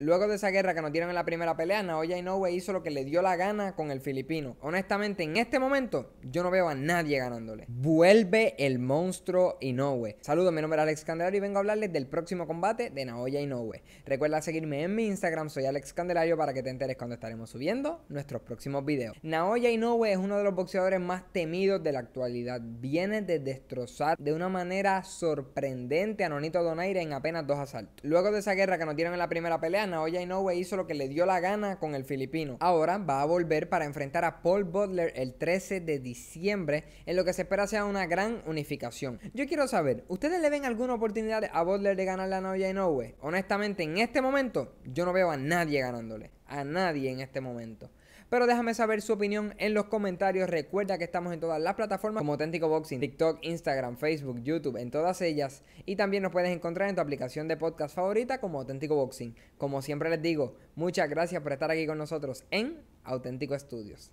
Luego de esa guerra que nos dieron en la primera pelea, Naoya Inoue hizo lo que le dio la gana con el filipino. Honestamente, en este momento, yo no veo a nadie ganándole. Vuelve el monstruo Inoue. Saludos, mi nombre es Alex Candelario y vengo a hablarles del próximo combate de Naoya Inoue. Recuerda seguirme en mi Instagram, soy Alex Candelario, para que te enteres cuando estaremos subiendo nuestros próximos videos. Naoya Inoue es uno de los boxeadores más temidos de la actualidad. Viene de destrozar de una manera sorprendente a Nonito Donaire en apenas dos asaltos. Luego de esa guerra que nos dieron en la primera pelea, Naoya Inoue hizo lo que le dio la gana con el filipino. Ahora va a volver para enfrentar a Paul Butler el 13 de diciembre en lo que se espera sea una gran unificación. Yo quiero saber, ¿ustedes le ven alguna oportunidad a Butler de ganar la Naoya Inoue? Honestamente, en este momento yo no veo a nadie ganándole a nadie en este momento. Pero déjame saber su opinión en los comentarios. Recuerda que estamos en todas las plataformas como Auténtico Boxing, TikTok, Instagram, Facebook, YouTube, en todas ellas. Y también nos puedes encontrar en tu aplicación de podcast favorita como Auténtico Boxing. Como siempre les digo, muchas gracias por estar aquí con nosotros en Auténtico Estudios.